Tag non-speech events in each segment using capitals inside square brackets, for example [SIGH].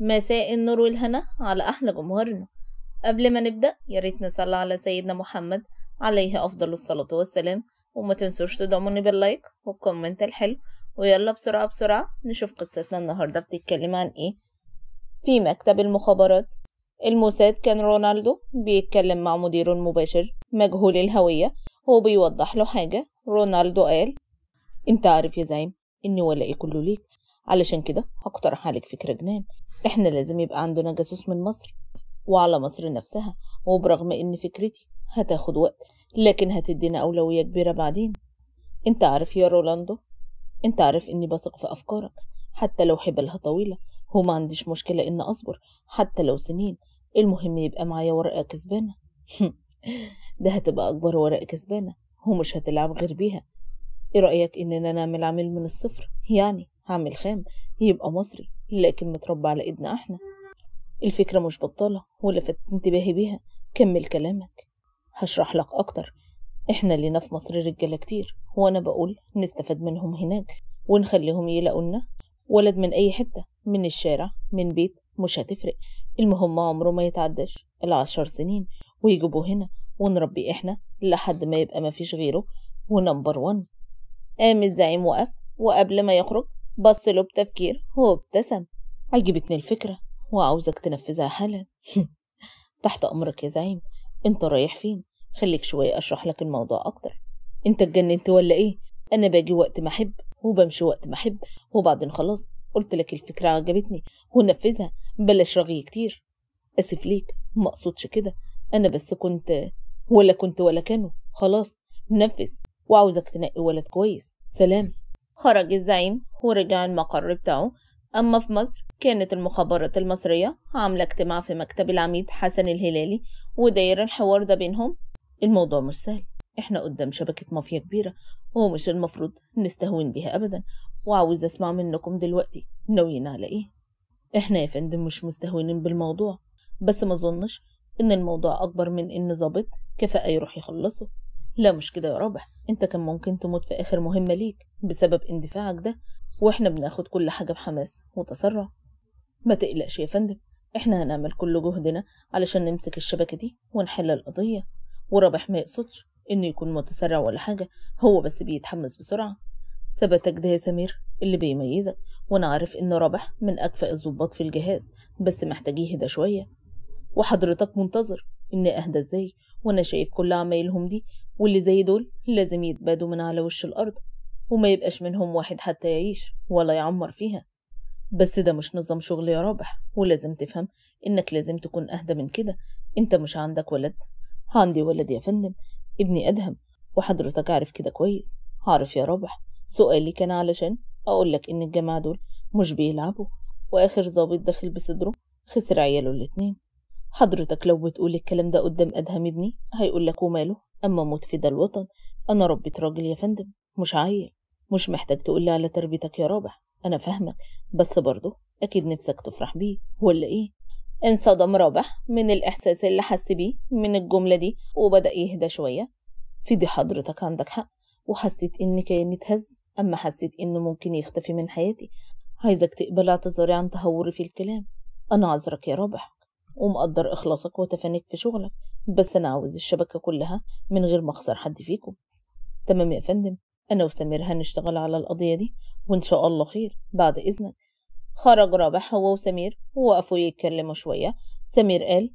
مساء النور والهنا على أحلى جمهورنا قبل ما نبدأ يا ريت نصلي على سيدنا محمد عليه أفضل الصلاة والسلام وما تنسوش تدعموني باللايك والكومنت الحلو ويلا بسرعة بسرعة نشوف قصتنا النهاردة بتتكلم عن إيه في مكتب المخابرات الموساد كان رونالدو بيتكلم مع مديره المباشر مجهول الهوية وبيوضح له حاجة رونالدو قال انت عارف يا زعيم ان ايه كله ليك علشان كده هقترح عليك فكرة جنان احنا لازم يبقى عندنا جاسوس من مصر وعلى مصر نفسها وبرغم ان فكرتي هتاخد وقت لكن هتدينا أولوية كبيرة بعدين انت عارف يا رولاندو انت عارف اني بثق في افكارك حتى لو حبالها طويلة ما عنديش مشكلة ان اصبر حتى لو سنين المهم يبقى معايا ورقة كسبانة [LAUGHS] ده هتبقى اكبر ورقة كسبانة ومش هتلعب غير بيها ايه رأيك اننا نعمل عمل من الصفر يعني هعمل خام يبقى مصري لكن متربى على إيدنا إحنا الفكرة مش بطالة ولفت انتباهي بيها كمل كلامك هشرح لك أكتر إحنا لينا في مصر رجالة كتير وأنا بقول نستفاد منهم هناك ونخليهم يلاقونا ولد من أي حتة من الشارع من بيت مش هتفرق المهم عمره ما يتعداش العشر سنين ويجيبوه هنا ونربي إحنا لحد ما يبقى مفيش غيره ونمبر ون قام الزعيم وقف وقبل ما يخرج بص له بتفكير وابتسم عجبتني الفكرة وعاوزك تنفذها حالا [LAUGHS] تحت أمرك يا زعيم أنت رايح فين؟ خليك شوية أشرح لك الموضوع أكتر أنت اتجننت ولا إيه؟ أنا باجي وقت ما أحب وبمشي وقت ما أحب وبعدين خلاص قلت لك الفكرة عجبتني ونفذها بلاش رغي كتير أسف ليك ما أقصدش كده أنا بس كنت ولا كنت ولا كانوا خلاص نفذ وعاوزك تنقي ولد كويس سلام خرج الزعيم ورجع المقر بتاعه أما في مصر كانت المخابرات المصرية عاملة اجتماع في مكتب العميد حسن الهلالي وداير الحوار ده بينهم الموضوع مش سهل احنا قدام شبكة مافيا كبيرة ومش المفروض نستهون بيها أبدا وعاوز أسمع منكم دلوقتي ناويين على إيه احنا يا فندم مش مستهونين بالموضوع بس ما ظنش إن الموضوع أكبر من إن ظابط كفاءة يروح يخلصه لا مش كده يا رابح انت كان ممكن تموت في اخر مهمة ليك بسبب اندفاعك ده واحنا بناخد كل حاجة بحماس وتسرع ما تقلقش يا فندم احنا هنعمل كل جهدنا علشان نمسك الشبكة دي ونحل القضية ورابح ما يقصدش انه يكون متسرع ولا حاجة هو بس بيتحمس بسرعة ثباتك ده يا سمير اللي بيميزك وانا عارف ان رابح من اكفأ الظباط في الجهاز بس محتاج يهدى شوية وحضرتك منتظر اني اهدى ازاي وانا شايف كل عمايلهم دي واللي زي دول لازم يتبادوا من على وش الارض وما يبقاش منهم واحد حتى يعيش ولا يعمر فيها بس ده مش نظام شغل يا رابح ولازم تفهم انك لازم تكون اهدى من كده انت مش عندك ولد عندي ولد يا فندم ابني ادهم وحضرتك عارف كده كويس عارف يا رابح سؤالي كان علشان اقولك ان الجماعة دول مش بيلعبوا واخر ظابط داخل بصدره خسر عياله الاتنين حضرتك لو بتقول الكلام ده قدام أدهم ابني هيقول لك وماله أما موت في ده الوطن أنا ربيت راجل يا فندم مش عيل مش محتاج تقول لي على تربيتك يا رابح أنا فاهمك بس برضه أكيد نفسك تفرح بيه ولا إيه؟ انصدم رابح من الإحساس اللي حس بيه من الجملة دي وبدأ يهدى شوية في دي حضرتك عندك حق وحسيت إن كياني اتهز أما حسيت إنه ممكن يختفي من حياتي عايزك تقبل اعتذاري عن تهوري في الكلام أنا عذرك يا رابح ومقدر إخلاصك وتفانيك في شغلك بس أنا عاوز الشبكة كلها من غير ما أخسر حد فيكم تمام يا فندم أنا وسمير هنشتغل على القضية دي وإن شاء الله خير بعد إذنك خرج رابح هو وسمير ووقفوا يتكلموا شوية سمير قال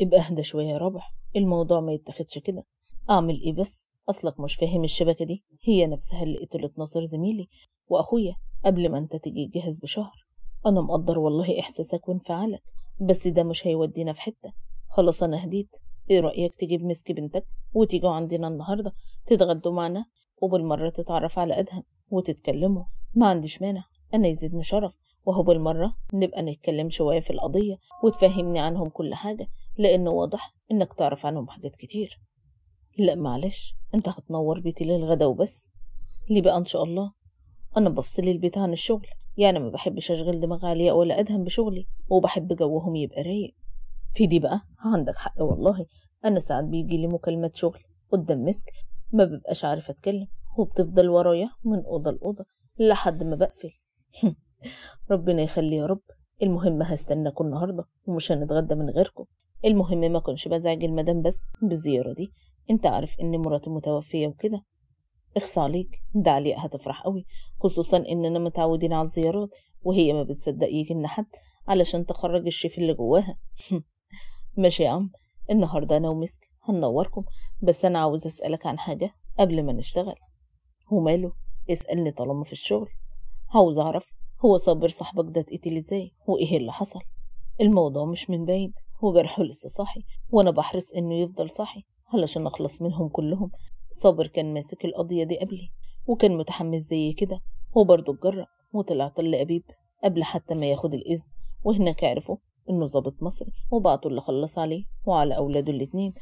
ابقى اهدى شوية يا رابح الموضوع ما يتاخدش كده أعمل إيه بس أصلك مش فاهم الشبكة دي هي نفسها اللي قتلت ناصر زميلي وأخويا قبل ما أنت تجي جاهز بشهر أنا مقدر والله إحساسك وانفعالك بس ده مش هيودينا في حتة خلاص أنا هديت إيه رأيك تجيب مسك بنتك وتيجوا عندنا النهاردة تتغدوا معنا وبالمرة تتعرف على أدهم وتتكلموا ما عنديش مانع أنا يزيدني شرف وهو بالمرة نبقى نتكلم شوية في القضية وتفهمني عنهم كل حاجة لأنه واضح إنك تعرف عنهم حاجات كتير لا معلش أنت هتنور بيتي للغدا وبس ليه بقى إن شاء الله أنا بفصل البيت عن الشغل يا أنا ما بحبش أشغل دماغ عليا ولا أدهم بشغلي وبحب جوهم يبقى رايق في دي بقى عندك حق والله أنا ساعات بيجي لي مكالمات شغل قدام مسك ما ببقاش عارف أتكلم وبتفضل ورايا من أوضة لأوضة لحد ما بقفل [LAUGHS] ربنا يخلي يا رب المهم هستناكم النهارده ومش هنتغدى من غيركم المهم ما كنش بزعج المدام بس بالزياره دي انت عارف ان مراتي متوفيه وكده اخصاليك ده عليها هتفرح قوي خصوصا إننا متعودين على الزيارات وهي ما بتصدق يجي لنا حد علشان تخرج الشيف اللي جواها ماشي يا عم النهاردة أنا ومسك هنوركم بس أنا عاوز أسألك عن حاجة قبل ما نشتغل هو ماله اسألني طالما في الشغل عاوز أعرف هو صابر صاحبك ده اتقتل ازاي وإيه اللي حصل الموضوع مش من بعيد وجرحه لسه صاحي وأنا بحرص إنه يفضل صاحي علشان أخلص منهم كلهم صابر كان ماسك القضية دي قبلي وكان متحمس زي كده وبرضه اتجرأ وطلع طل أبيب قبل حتى ما ياخد الإذن وهناك عرفوا إنه ظابط مصري وبعته اللي خلص عليه وعلى أولاده الاتنين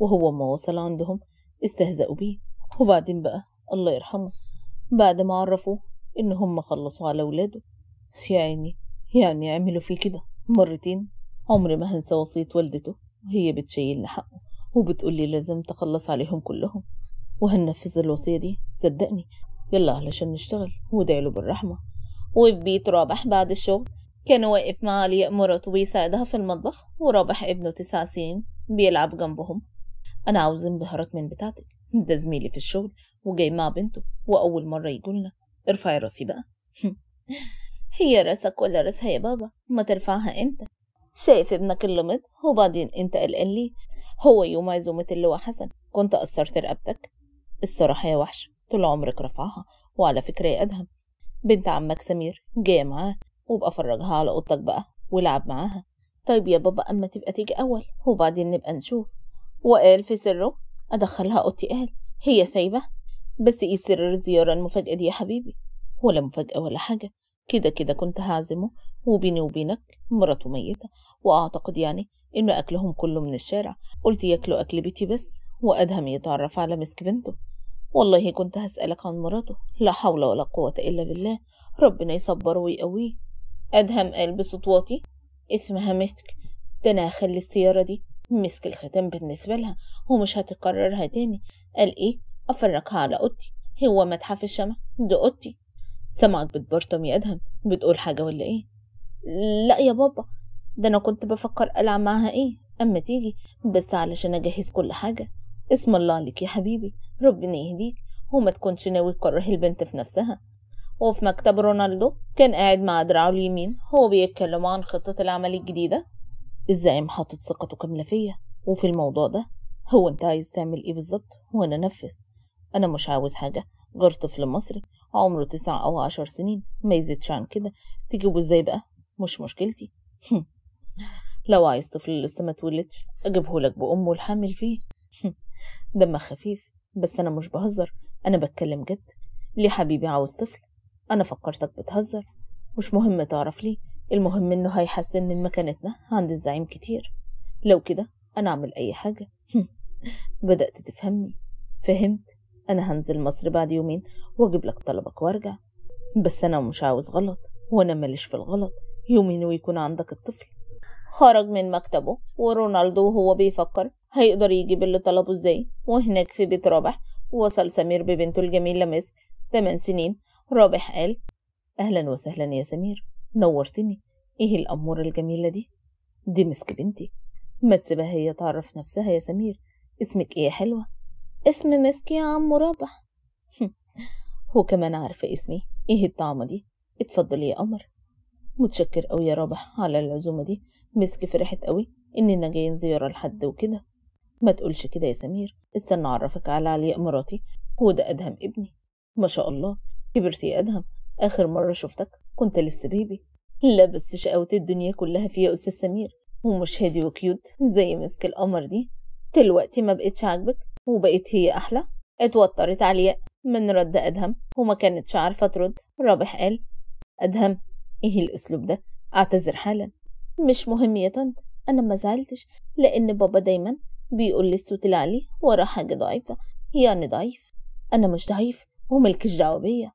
وهو ما وصل عندهم استهزأوا بيه وبعدين بقى الله يرحمه بعد ما عرفوا إن هم خلصوا على أولاده يا عيني يعني عملوا فيه كده مرتين عمري ما هنسى وصية والدته وهي بتشيلني حقه وبتقولي لازم تخلص عليهم كلهم وهننفذ الوصية دي صدقني يلا علشان نشتغل وادعي له بالرحمة وفي بيت رابح بعد الشغل كان واقف مع علي مراته بيساعدها في المطبخ ورابح ابنه تسع سنين بيلعب جنبهم أنا عاوز بهارات من بتاعتك ده زميلي في الشغل وجاي مع بنته وأول مرة يجولنا ارفعي راسي بقى [LAUGHS] هي راسك ولا راسها يا بابا ما ترفعها انت شايف ابنك اللي مت وبعدين انت قلقان ليه هو يوم عزومة اللواء حسن كنت قصرت رقبتك الصراحة يا وحش طول عمرك رافعها وعلى فكرة يا أدهم بنت عمك سمير جاية معاه وبقى فرجها على أوضتك بقى ولعب معاها طيب يا بابا أما تبقى تيجي أول وبعدين نبقى نشوف وقال في سره أدخلها أوضتي قال هي سايبة بس إيه سر الزيارة المفاجأة دي يا حبيبي ولا مفاجأة ولا حاجة كده كده كنت هعزمه وبيني وبينك مراته ميتة وأعتقد يعني إنه أكلهم كله من الشارع قلت ياكلوا أكل بيتي بس وأدهم يتعرف على مسك بنته والله كنت هسألك عن مراته لا حول ولا قوة إلا بالله ربنا يصبره ويقويه أدهم قال بصوت واطي اسمها مسك ده أنا هخلي السيارة دي مسك الختام بالنسبة لها ومش هتكررها تاني قال إيه أفرقها على أوضتي هو متحف الشمع ده أوضتي سمعت بتبرطم يا أدهم بتقول حاجة ولا إيه لا يا بابا ده أنا كنت بفكر ألعب معاها إيه أما تيجي بس علشان أجهز كل حاجة اسم الله عليك يا حبيبي ربنا يهديك وما تكونش ناوي تكره البنت في نفسها وفي مكتب رونالدو كان قاعد مع دراعه اليمين هو بيتكلموا عن خطة العمل الجديدة ازاي محطط ثقته كاملة فيا وفي الموضوع ده هو انت عايز تعمل ايه بالظبط وانا نفذ انا مش عاوز حاجة غير طفل مصري عمره تسع او عشر سنين ما يزيدش عن كده تجيبه ازاي بقى مش مشكلتي [LAUGHS] لو عايز طفل لسه ما اجيبه اجيبهولك بامه الحامل فيه [LAUGHS] دمه خفيف بس أنا مش بهزر أنا بتكلم جد ليه حبيبي عاوز طفل أنا فكرتك بتهزر مش مهم تعرف ليه المهم إنه هيحسن من مكانتنا عند الزعيم كتير لو كده أنا أعمل أي حاجة [LAUGHS] بدأت تفهمني فهمت أنا هنزل مصر بعد يومين وأجيب لك طلبك وأرجع بس أنا مش عاوز غلط وأنا ماليش في الغلط يومين ويكون عندك الطفل خرج من مكتبه ورونالدو وهو بيفكر هيقدر يجيب اللي طلبه ازاي وهناك في بيت رابح وصل سمير ببنته الجميلة مس تمن سنين رابح قال أهلا وسهلا يا سمير نورتني إيه الأمورة الجميلة دي دي مسك بنتي ما تسيبها هي تعرف نفسها يا سمير اسمك إيه يا حلوة اسم مسك يا عم رابح [LAUGHS] هو كمان عارفة اسمي إيه الطعمة دي اتفضل يا قمر متشكر أوي يا رابح على العزومة دي مسك فرحت أوي إننا جايين زيارة لحد وكده ما تقولش كده يا سمير استنى أعرفك على علياء مراتي هو ده أدهم ابني ما شاء الله كبرت يا أدهم آخر مرة شفتك كنت لسه بيبي لا بس شقاوة الدنيا كلها فيا أستاذ سمير ومش هادي وكيوت زي مسك القمر دي دلوقتي ما بقتش عاجبك وبقيت هي أحلى اتوترت علياء من رد أدهم وما كانتش عارفة ترد رابح قال أدهم إيه الأسلوب ده أعتذر حالا مش مهم يا طنط أنا ما زعلتش لأن بابا دايما بيقول الصوت العالي ورا حاجة ضعيفة يعني ضعيف أنا مش ضعيف وملكش دعوة بيا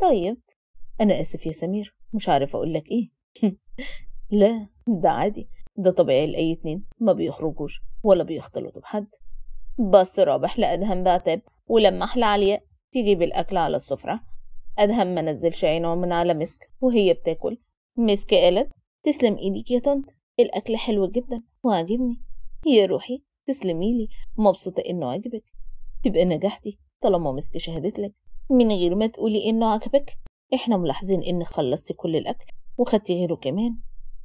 طيب أنا آسف يا سمير مش عارف أقولك إيه [LAUGHS] لا ده عادي ده طبيعي لأي اتنين ما بيخرجوش ولا بيختلطوا بحد بس رابح لأدهم بعتاب ولما أحلى عليا تيجي بالأكل على السفرة أدهم ما نزلش عينه من على مسك وهي بتاكل مسك قالت تسلم إيديك يا طنط الأكل حلو جدا وعاجبني يا روحي تسلمي لي مبسوطة إنه عجبك تبقى نجحتي طالما مسك شهادتلك من غير ما تقولي إنه عجبك إحنا ملاحظين إنك خلصتي كل الأكل وخدتي غيره كمان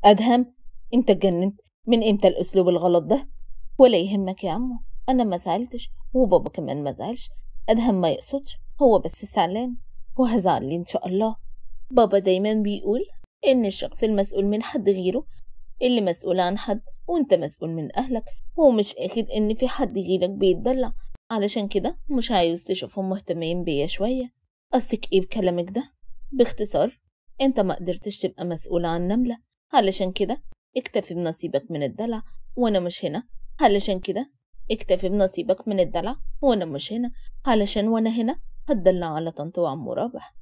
أدهم أنت اتجننت من إمتى الأسلوب الغلط ده ولا يهمك يا عمو أنا ما زعلتش وبابا كمان ما زعلش أدهم ما يقصدش هو بس زعلان وهزعل إن شاء الله بابا دايما بيقول إن الشخص المسؤول من حد غيره اللي مسؤول عن حد وانت مسؤول من اهلك ومش اخد ان في حد غيرك بيتدلع علشان كده مش عايز تشوفهم مهتمين بيا شوية قصدك ايه بكلامك ده باختصار انت ما قدرتش تبقى مسؤول عن نملة علشان كده اكتفي بنصيبك من الدلع وانا مش هنا علشان كده اكتفي بنصيبك من الدلع وانا مش هنا علشان وانا هنا هتدلع على طنط وعم رابح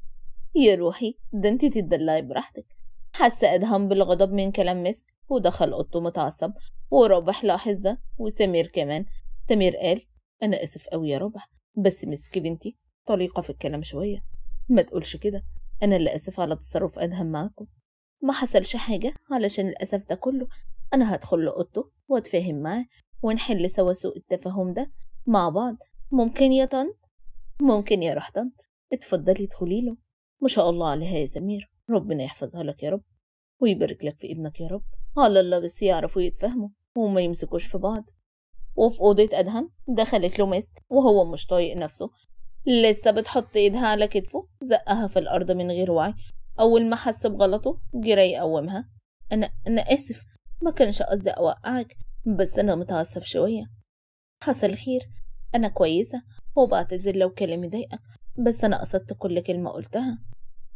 يا روحي ده انت تتدلعي براحتك حاسة ادهم بالغضب من كلام مسك ودخل أوضته متعصب ورابح لاحظ ده وسمير كمان سمير قال أنا آسف أوي يا ربح بس مسك بنتي طليقة في الكلام شوية ما تقولش كده أنا اللي آسف على تصرف أدهم معاكم ما حصلش حاجة علشان الأسف ده كله أنا هدخل لأوضته وأتفاهم معاه ونحل سوا سوء التفاهم ده مع بعض ممكن يا طنط ممكن يا روح طنط اتفضلي ادخلي له ما شاء الله عليها يا سمير ربنا يحفظها لك يا رب ويبارك لك في ابنك يا رب على الله بس يعرفوا يتفاهموا وما يمسكوش في بعض وفي أوضة أدهم دخلت له مسك وهو مش طايق نفسه لسه بتحط ايدها على كتفه زقها في الأرض من غير وعي أول ما حس بغلطه جرى يقومها أنا أنا آسف ما كانش قصدي أوقعك بس أنا متعصب شوية حصل خير أنا كويسة وبعتذر لو كلمة ضايقك بس أنا قصدت كل كلمة قلتها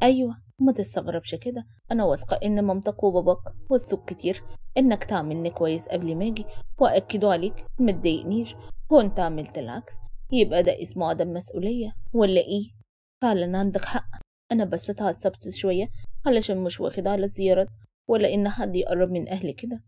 أيوة وما تستغربش كده انا واثقه ان مامتك وباباك وصوك كتير انك تعملني كويس قبل ما اجي واكدوا عليك ما تضايقنيش كنت عملت العكس يبقى ده اسمه عدم مسؤوليه ولا ايه فعلا عندك حق انا بس اتعصبت شويه علشان مش واخد على الزيارات ولا ان حد يقرب من اهلي كده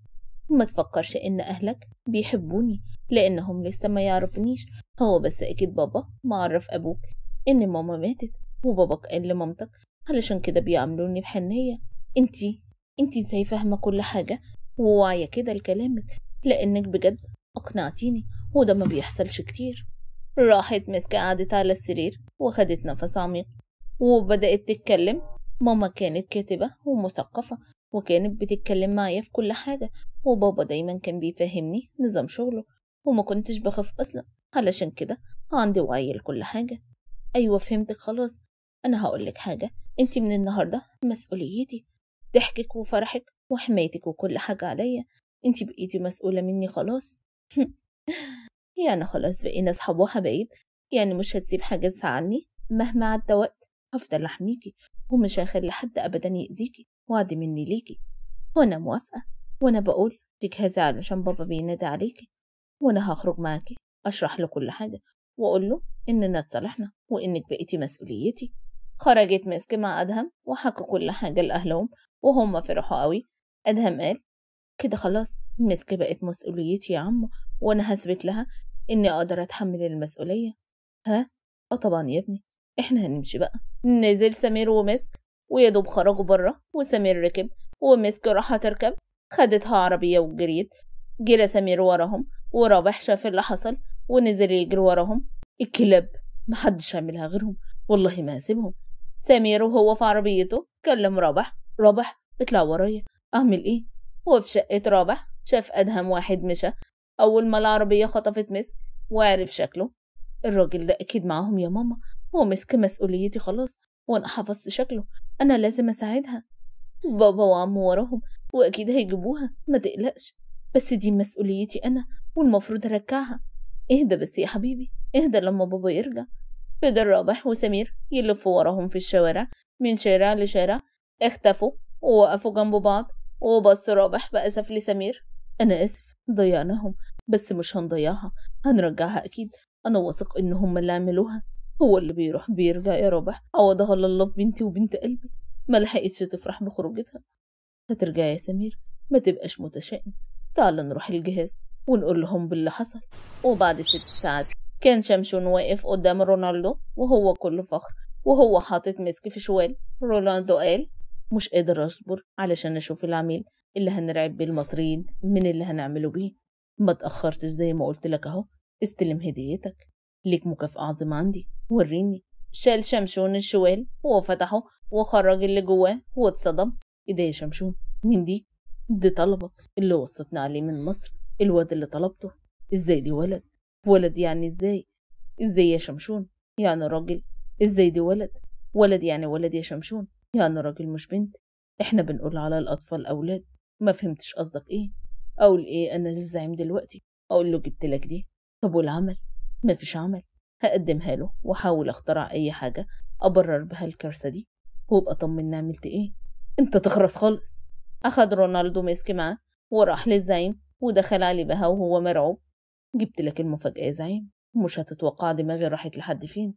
ما تفكرش ان اهلك بيحبوني لانهم لسه ما يعرفونيش هو بس اكيد بابا معرف ابوك ان ماما ماتت وباباك قال لمامتك علشان كده بيعاملوني بحنية انتي انتي ازاي فاهمة كل حاجة وواعية كده لكلامك لانك بجد اقنعتيني وده ما بيحصلش كتير راحت مسكة قعدت على السرير وخدت نفس عميق وبدأت تتكلم ماما كانت كاتبة ومثقفة وكانت بتتكلم معايا في كل حاجة وبابا دايما كان بيفهمني نظام شغله وما كنتش بخاف أصلا علشان كده عندي وعي لكل حاجة أيوة فهمتك خلاص أنا هقولك حاجة أنت من النهاردة مسؤوليتي ضحكك وفرحك وحمايتك وكل حاجة عليا أنت بقيتي مسؤولة مني خلاص [LAUGHS] يعني خلاص بقينا أصحاب وحبايب يعني مش هتسيب حاجة تزعلني مهما عدى وقت هفضل أحميكي ومش هخلي حد أبدا يأذيكي وعد مني ليكي وأنا موافقة وأنا بقول تجهزي علشان بابا بينادي عليكي وأنا هخرج معاكي أشرح له كل حاجة وأقول له إننا اتصالحنا وإنك بقيتي مسؤوليتي خرجت مسك مع أدهم وحكوا كل حاجة لأهلهم وهم فرحوا قوي أدهم قال كده خلاص مسك بقت مسؤوليتي يا عمو وأنا هثبت لها إني أقدر أتحمل المسؤولية ها؟ أه طبعا يا ابني إحنا هنمشي بقى نزل سمير ومسك ويا دوب خرجوا بره وسمير ركب ومسك راح تركب خدتها عربية وجريت جرى سمير وراهم ورابح شاف اللي حصل ونزل يجري وراهم الكلاب محدش عملها غيرهم والله ما هسيبهم سمير وهو في عربيته كلم رابح رابح اطلع ورايا اعمل ايه هو في شقة رابح شاف أدهم واحد مشى أول ما العربية خطفت مسك وعرف شكله الراجل ده أكيد معاهم يا ماما هو مسك مسؤوليتي خلاص وأنا حفظت شكله أنا لازم أساعدها بابا وعم وراهم وأكيد هيجيبوها ما تقلقش بس دي مسؤوليتي أنا والمفروض أرجعها اهدى بس يا حبيبي اهدى لما بابا يرجع بدر رابح وسمير يلفوا وراهم في الشوارع من شارع لشارع اختفوا ووقفوا جنب بعض وبص رابح بأسف لسمير أنا آسف ضيعناهم بس مش هنضيعها هنرجعها أكيد أنا واثق إن هما اللي عملوها هو اللي بيروح بيرجع يا رابح عوضها الله في بنتي وبنت قلبي ما لحقتش تفرح بخروجتها هترجع يا سمير ما تبقاش متشائم تعال نروح الجهاز ونقول لهم باللي حصل وبعد ست ساعات كان شمشون واقف قدام رونالدو وهو كل فخر وهو حاطط مسك في شوال رونالدو قال مش قادر أصبر علشان أشوف العميل اللي هنرعب بيه المصريين من اللي هنعمله بيه ما تأخرتش زي ما قلت لك أهو استلم هديتك ليك مكافأة عظيمة عندي وريني شال شمشون الشوال وفتحه وخرج اللي جواه واتصدم ايه ده يا شمشون مين دي دي طلبك اللي وصلتنا عليه من مصر الواد اللي طلبته ازاي دي ولد ولد يعني ازاي ازاي يا شمشون يعني راجل ازاي دي ولد ولد يعني ولد يا شمشون يعني راجل مش بنت احنا بنقول على الاطفال اولاد ما فهمتش قصدك ايه اقول ايه انا للزعيم دلوقتي اقول له جبت لك دي طب والعمل ما فيش عمل هقدمها له واحاول اخترع اي حاجه ابرر بها الكارثه دي وابقى طمني عملت ايه انت تخرس خالص اخد رونالدو مسك معاه وراح للزعيم ودخل عليه بها وهو مرعوب جبت لك المفاجأة يا زعيم مش هتتوقع دماغي راحت لحد فين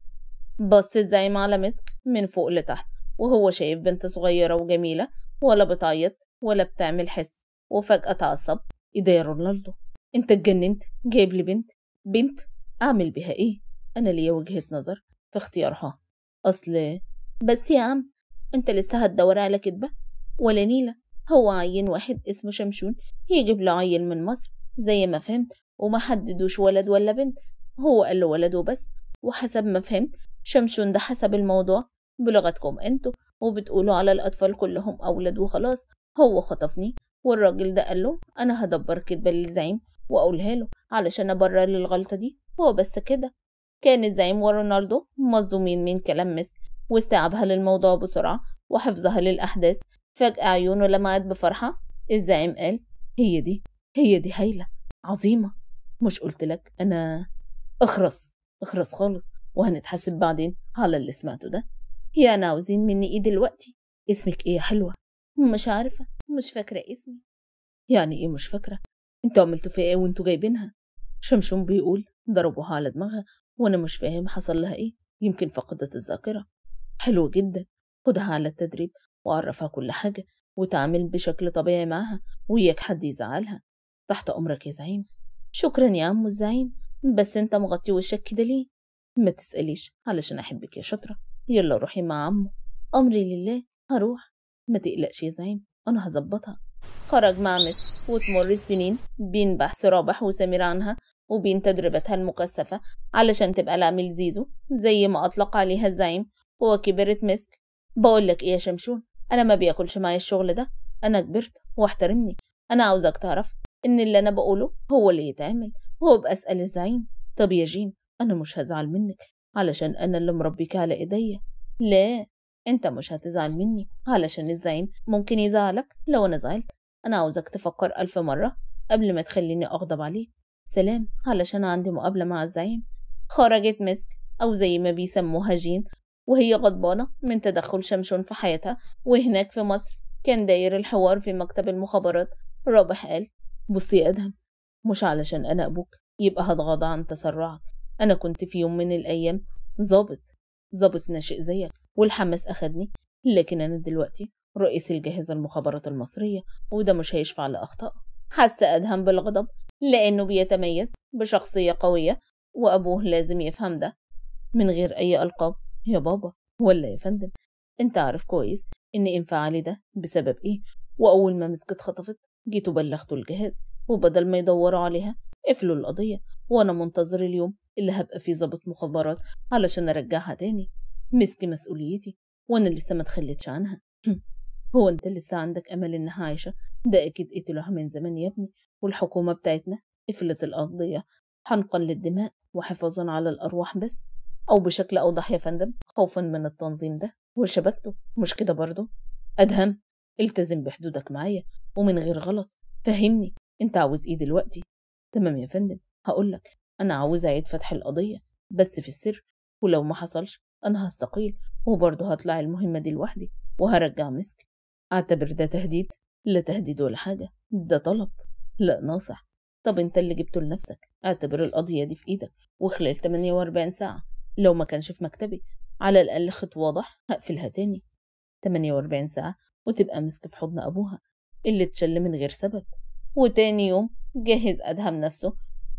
بص الزعيم على مسك من فوق لتحت وهو شايف بنت صغيرة وجميلة ولا بتعيط ولا بتعمل حس وفجأة اتعصب ايه يا رونالدو انت اتجننت جايب لي بنت بنت اعمل بها ايه انا ليا وجهة نظر في اختيارها اصل بس يا عم انت لسه هتدور على كدبة ولا نيلة هو عين واحد اسمه شمشون يجيب له عيل من مصر زي ما فهمت وما حددوش ولد ولا بنت هو قال له ولد وبس وحسب ما فهمت شمشون ده حسب الموضوع بلغتكم انتوا وبتقولوا على الأطفال كلهم أولاد وخلاص هو خطفني والراجل ده قال له أنا هدبر كدبة للزعيم وأقولها له علشان أبرر الغلطة دي هو بس كده كان الزعيم ورونالدو مصدومين من كلام مسك واستيعابها للموضوع بسرعة وحفظها للأحداث فجأة عيونه لمعت بفرحة الزعيم قال هي دي هي دي هايلة عظيمة مش قلت لك أنا اخرس اخرس خالص وهنتحاسب بعدين على اللي سمعته ده هي أنا عاوزين مني إيه دلوقتي اسمك إيه يا حلوة مش عارفة مش فاكرة اسمي يعني إيه مش فاكرة انتوا عملتوا فيها إيه وانتوا جايبينها شمشون بيقول ضربوها على دماغها وأنا مش فاهم حصل لها إيه يمكن فقدت الذاكرة حلو جدا خدها على التدريب وعرفها كل حاجة وتعامل بشكل طبيعي معاها وياك حد يزعلها تحت أمرك يا زعيم شكرا يا أم الزعيم بس أنت مغطي وشك كده ليه؟ ما تسأليش علشان أحبك يا شاطرة يلا روحي مع عمو أمري لله هروح ما تقلقش يا زعيم أنا هظبطها خرج مع مس وتمر السنين بين بحث رابح وسمير عنها وبين تجربتها المكثفة علشان تبقى العميل زيزو زي ما أطلق عليها الزعيم وكبرت مسك بقولك إيه يا شمشون أنا ما بياكلش معايا الشغل ده أنا كبرت واحترمني أنا عاوزك تعرف إن اللي أنا بقوله هو اللي يتعمل وأبقى أسأل الزعيم طب يا جين أنا مش هزعل منك علشان أنا اللي مربيك على إيديا لا أنت مش هتزعل مني علشان الزعيم ممكن يزعلك لو أنا زعلت أنا عاوزك تفكر ألف مرة قبل ما تخليني أغضب عليك سلام علشان عندي مقابلة مع الزعيم خرجت مسك أو زي ما بيسموها جين وهي غضبانة من تدخل شمشون في حياتها وهناك في مصر كان داير الحوار في مكتب المخابرات رابح قال بصي يا أدهم مش علشان أنا أبوك يبقى هتغاضى عن تسرعك أنا كنت في يوم من الأيام ظابط ظابط ناشئ زيك والحماس أخدني لكن أنا دلوقتي رئيس الجهاز المخابرات المصرية وده مش هيشفع لأخطاء حس أدهم بالغضب لأنه بيتميز بشخصية قوية وأبوه لازم يفهم ده من غير أي ألقاب يا بابا ولا يا فندم أنت عارف كويس إن انفعالي ده بسبب إيه وأول ما مسكت خطفت جيت وبلغتوا الجهاز وبدل ما يدوروا عليها قفلوا القضية وأنا منتظر اليوم اللي هبقى فيه ظابط مخابرات علشان أرجعها تاني مسك مسؤوليتي وأنا لسه ما تخليتش عنها [CLEARS THROAT] هو أنت لسه عندك أمل إنها عايشة ده أكيد قتلوها من زمان يا ابني والحكومة بتاعتنا قفلت القضية حنقا للدماء وحفاظا على الأرواح بس أو بشكل أوضح يا فندم خوفا من التنظيم ده وشبكته مش كده برضه أدهم التزم بحدودك معايا ومن غير غلط فهمني انت عاوز ايه دلوقتي تمام يا فندم هقولك انا عاوز اعيد فتح القضيه بس في السر ولو ما حصلش انا هستقيل وبرضه هطلع المهمه دي لوحدي وهرجع مسك اعتبر ده تهديد لا تهديد ولا حاجه ده طلب لا ناصح طب انت اللي جبته لنفسك اعتبر القضيه دي في ايدك وخلال 48 ساعه لو ما كانش في مكتبي على الاقل خط واضح هقفلها تاني 48 ساعه وتبقى مسك في حضن أبوها اللي اتشل من غير سبب وتاني يوم جهز أدهم نفسه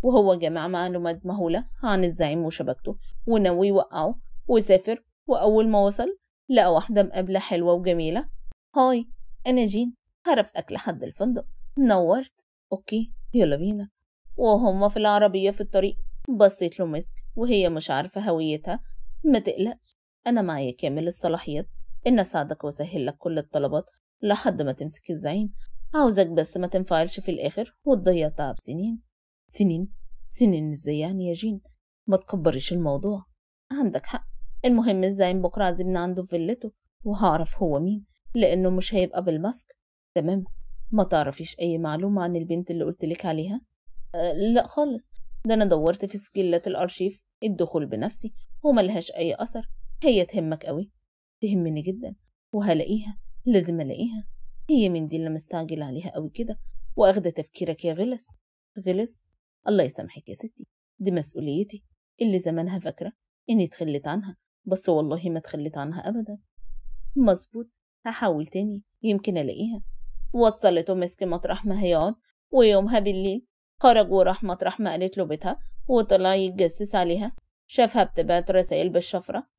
وهو جمع معلومات مهولة عن الزعيم وشبكته وناوي يوقعه وسافر وأول ما وصل لقى واحدة مقابلة حلوة وجميلة هاي أنا جين هرف أكل حد الفندق نورت أوكي يلا بينا وهما في العربية في الطريق بصيت له مسك وهي مش عارفة هويتها ما تقلقش أنا معايا كامل الصلاحيات إن ساعدك وسهل لك كل الطلبات لحد ما تمسك الزعيم عاوزك بس ما تنفعلش في الآخر وتضيع تعب سنين سنين سنين إزاي يعني يا جين ما تكبرش الموضوع عندك حق المهم الزعيم بكرة عازمنا عنده في فيلته وهعرف هو مين لأنه مش هيبقى بالماسك تمام ما تعرفيش أي معلومة عن البنت اللي قلتلك عليها أه لا خالص ده أنا دورت في سجلات الأرشيف الدخول بنفسي وملهاش أي أثر هي تهمك أوي تهمني جدا وهلاقيها لازم الاقيها هي من دي اللي مستعجل عليها قوي كده واخده تفكيرك يا غلس غلس الله يسامحك يا ستي دي مسؤوليتي اللي زمانها فاكره اني اتخليت عنها بس والله ما اتخليت عنها ابدا مظبوط هحاول تاني يمكن الاقيها وصلته مسك مطرح ما هيقعد ويومها بالليل خرج وراح مطرح ما قالت له بيتها وطلع يتجسس عليها شافها بتبعت رسائل بالشفرة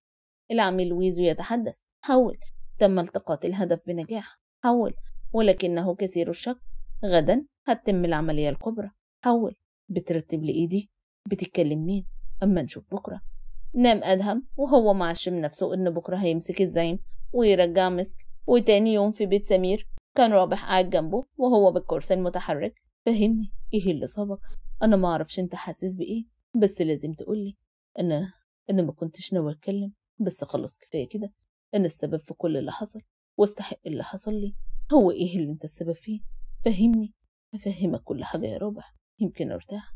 العميل لويزو يتحدث حول تم التقاط الهدف بنجاح حول ولكنه كثير الشك غدا هتتم العملية الكبرى حول بترتب لإيدي بتتكلم مين أما نشوف بكرة نام أدهم وهو معشم نفسه إن بكرة هيمسك الزعيم ويرجع مسك وتاني يوم في بيت سمير كان رابح قاعد جنبه وهو بالكرسي المتحرك فهمني إيه اللي صابك أنا معرفش أنت حاسس بإيه بس لازم تقولي أنا أنا ما كنتش ناوي أتكلم بس خلاص كفاية كده أنا السبب في كل اللي حصل واستحق اللي حصل لي هو إيه اللي أنت السبب فيه فهمني أفهمك كل حاجة يا رابح يمكن أرتاح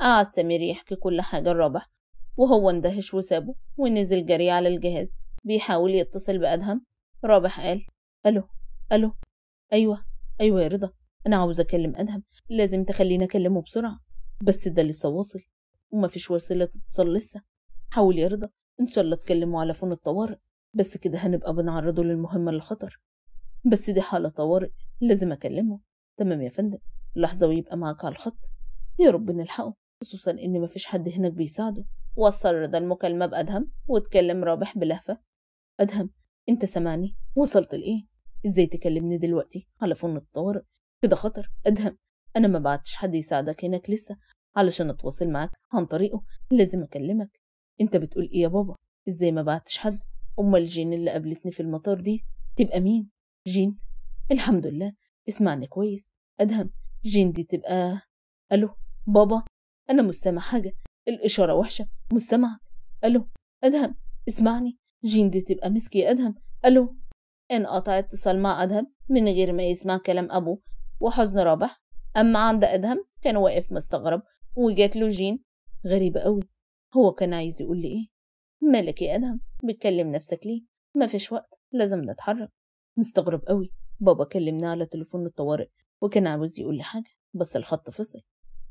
قعد سمير يحكي كل حاجة لرابح وهو اندهش وسابه ونزل جري على الجهاز بيحاول يتصل بأدهم رابح قال ألو ألو أيوة أيوة يا رضا أنا عاوز أكلم أدهم لازم تخليني أكلمه بسرعة بس ده لسه واصل ومفيش وسيلة تتصل لسه حاول يا رضا إن شاء الله اتكلموا على فن الطوارئ بس كده هنبقى بنعرضه للمهمة للخطر بس دي حالة طوارئ لازم أكلمه تمام يا فندم لحظة ويبقى معاك على الخط يا رب نلحقه خصوصا إن مفيش حد هناك بيساعده وصل رضا المكالمة بأدهم واتكلم رابح بلهفة أدهم أنت سامعني وصلت لإيه إزاي تكلمني دلوقتي على فن الطوارئ كده خطر أدهم أنا ما بعتش حد يساعدك هناك لسه علشان أتواصل معاك عن طريقه لازم أكلمك انت بتقول ايه يا بابا ازاي ما بعتش حد أم جين اللي قابلتني في المطار دي تبقى مين جين الحمد لله اسمعني كويس ادهم جين دي تبقى الو بابا انا مش سامع حاجه الاشاره وحشه مش سامعك الو ادهم اسمعني جين دي تبقى مسكي يا ادهم الو انقطع اتصال مع ادهم من غير ما يسمع كلام ابوه وحزن رابح اما عند ادهم كان واقف مستغرب وجات له جين غريبه قوي هو كان عايز يقول لي ايه مالك يا ادهم بتكلم نفسك ليه مفيش وقت لازم نتحرك مستغرب قوي بابا كلمنا على تليفون الطوارئ وكان عاوز يقول لي حاجه بس الخط فصل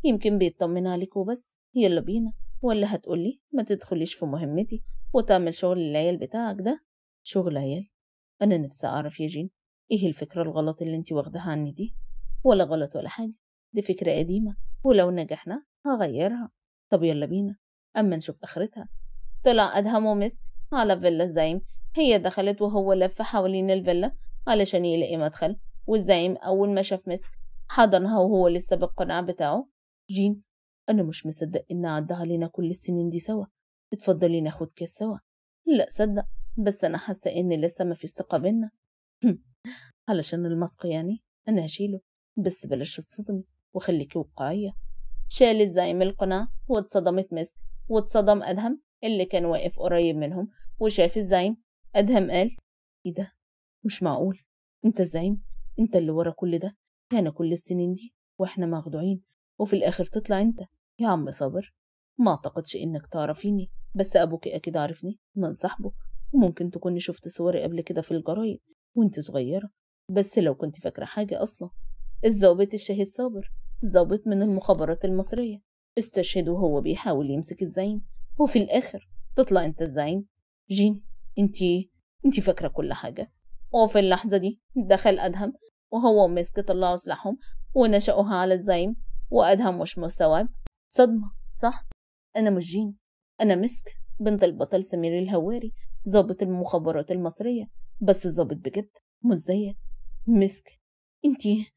يمكن بيطمن عليك وبس يلا بينا ولا هتقولي ما تدخليش في مهمتي وتعمل شغل العيال بتاعك ده شغل عيال انا نفسي اعرف يا جين ايه الفكره الغلط اللي انت واخداها عني دي ولا غلط ولا حاجه دي فكره قديمه ولو نجحنا هغيرها طب يلا بينا أما نشوف آخرتها طلع أدهم ومس على فيلا الزعيم هي دخلت وهو لف حوالين الفيلا علشان يلاقي مدخل والزعيم أول ما شاف مس حضنها وهو لسه بالقناع بتاعه جين أنا مش مصدق إن عدى علينا كل السنين دي سوا اتفضلي ناخد كيس سوا لا صدق بس أنا حاسة إن لسه مفيش ثقة بينا علشان المسك يعني أنا هشيله بس بلاش تصدمي وخليكي واقعية شال الزعيم القناع واتصدمت مسك واتصدم أدهم اللي كان واقف قريب منهم وشاف الزعيم أدهم قال إيه ده مش معقول أنت الزعيم أنت اللي ورا كل ده كان يعني كل السنين دي وإحنا مخدوعين وفي الآخر تطلع أنت يا عم صابر ما أعتقدش إنك تعرفيني بس أبوك أكيد عارفني من صاحبه وممكن تكوني شفت صوري قبل كده في الجرايد وانت صغيرة بس لو كنت فاكرة حاجة أصلا الظابط الشهيد صابر ظابط من المخابرات المصرية استشهد وهو بيحاول يمسك الزعيم وفي الآخر تطلع أنت الزعيم جين أنت أنت فاكرة كل حاجة وفي اللحظة دي دخل أدهم وهو ومسك طلعوا سلاحهم ونشأوها على الزعيم وأدهم مش مستوعب صدمة صح أنا مش جين أنا مسك بنت البطل سمير الهواري ظابط المخابرات المصرية بس ظابط بجد مش زيك مسك انتي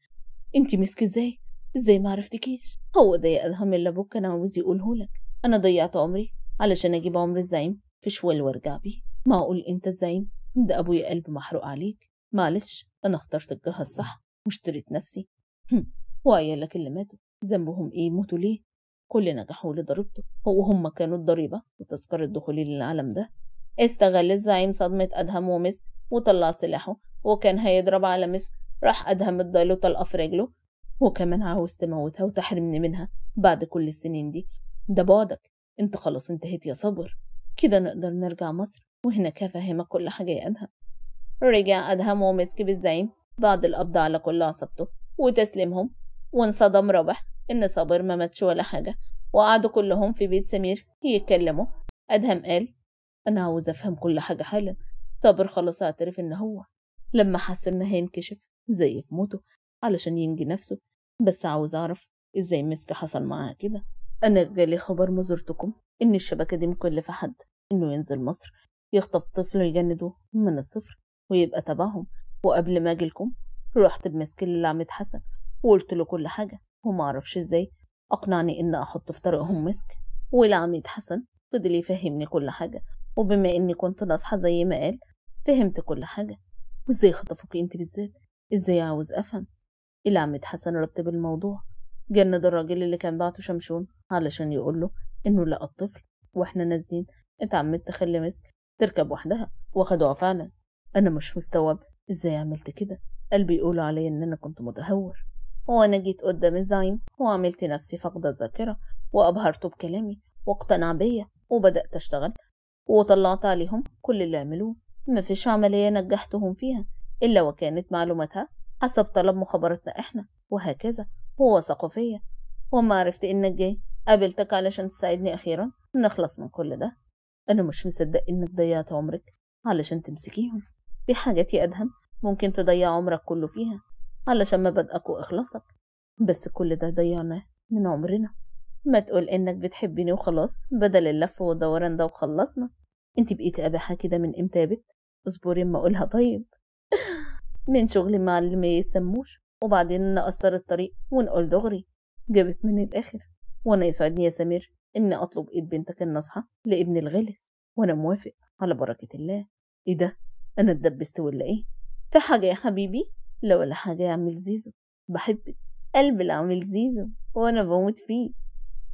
انتي مسك ازاي ازاي ما عرفتكيش هو ده يا ادهم اللي ابوك كان عاوز يقوله لك انا ضيعت عمري علشان اجيب عمر الزعيم في شوال وارجع بيه معقول انت الزعيم ده ابويا قلب محروق عليك معلش انا اخترت الجهه الصح واشتريت نفسي وعيالك اللي ماتوا ذنبهم ايه يموتوا ليه كل نجحوا لضريبته هو هم كانوا الضريبه وتذكره دخولي للعالم ده استغل الزعيم صدمه ادهم ومسك وطلع سلاحه وكان هيضرب على مسك راح ادهم اداله طلقه في رجله وكمان عاوز تموتها وتحرمني منها بعد كل السنين دي ده بعدك انت خلاص انتهيت يا صبر كده نقدر نرجع مصر وهناك هفهمك كل حاجة يا أدهم رجع أدهم ومسك بالزعيم بعد القبض على كل عصابته وتسليمهم وانصدم رابح إن صابر ما ماتش ولا حاجة وقعدوا كلهم في بيت سمير يتكلموا أدهم قال أنا عاوز أفهم كل حاجة حالا صابر خلاص اعترف إن هو لما حس إن هينكشف زي في موته علشان ينجي نفسه بس عاوز أعرف إزاي مسك حصل معاها كده أنا جالي خبر زرتكم إن الشبكة دي مكلفة حد إنه ينزل مصر يخطف طفل يجنده من الصفر ويبقى تبعهم وقبل ما أجي لكم رحت بمسك لعمة حسن وقلت له كل حاجة وما أعرفش إزاي أقنعني إن أحط في طريقهم مسك والعميد حسن فضل يفهمني كل حاجة وبما إني كنت ناصحة زي ما قال فهمت كل حاجة وإزاي خطفك أنت بالذات إزاي عاوز أفهم إلى عمة حسن رتب الموضوع جند الراجل اللي كان بعته شمشون علشان يقوله إنه لقى الطفل وإحنا نازلين اتعمدت تخلي مسك تركب وحدها واخدوها فعلا أنا مش مستوعب إزاي عملت كده قلبي يقول عليا إن أنا كنت متهور وأنا جيت قدام الزعيم وعملت نفسي فاقدة الذاكرة وأبهرته بكلامي واقتنع بيا وبدأت أشتغل وطلعت عليهم كل اللي عملوه مفيش عملية نجحتهم فيها إلا وكانت معلوماتها حسب طلب مخابراتنا إحنا وهكذا هو ثقافية وما عرفت إنك جاي قابلتك علشان تساعدني أخيرا نخلص من كل ده أنا مش مصدق إنك ضيعت عمرك علشان تمسكيهم في حاجات يا أدهم ممكن تضيع عمرك كله فيها علشان مبادئك وإخلاصك بس كل ده ضيعناه من عمرنا ما تقول إنك بتحبني وخلاص بدل اللف والدوران ده وخلصنا انت بقيتي قبحة كده من امتى يا بت اصبري اما اقولها طيب [LAUGHS] من شغل مع اللي ما يسموش وبعدين نقصر الطريق ونقول دغري جابت من الآخر وأنا يسعدني يا سمير إني أطلب إيد بنتك النصحة لابن الغلس وأنا موافق على بركة الله إيه ده أنا اتدبست ولا إيه في حاجة يا حبيبي لا ولا حاجة يا عم زيزو بحبك قلب العم زيزو وأنا بموت فيه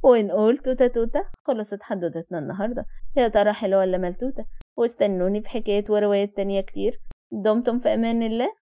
وإن قلت توتة توتة خلصت حدوتتنا النهاردة يا ترى حلوة ولا ملتوتة واستنوني في حكايات وروايات تانية كتير دمتم في أمان الله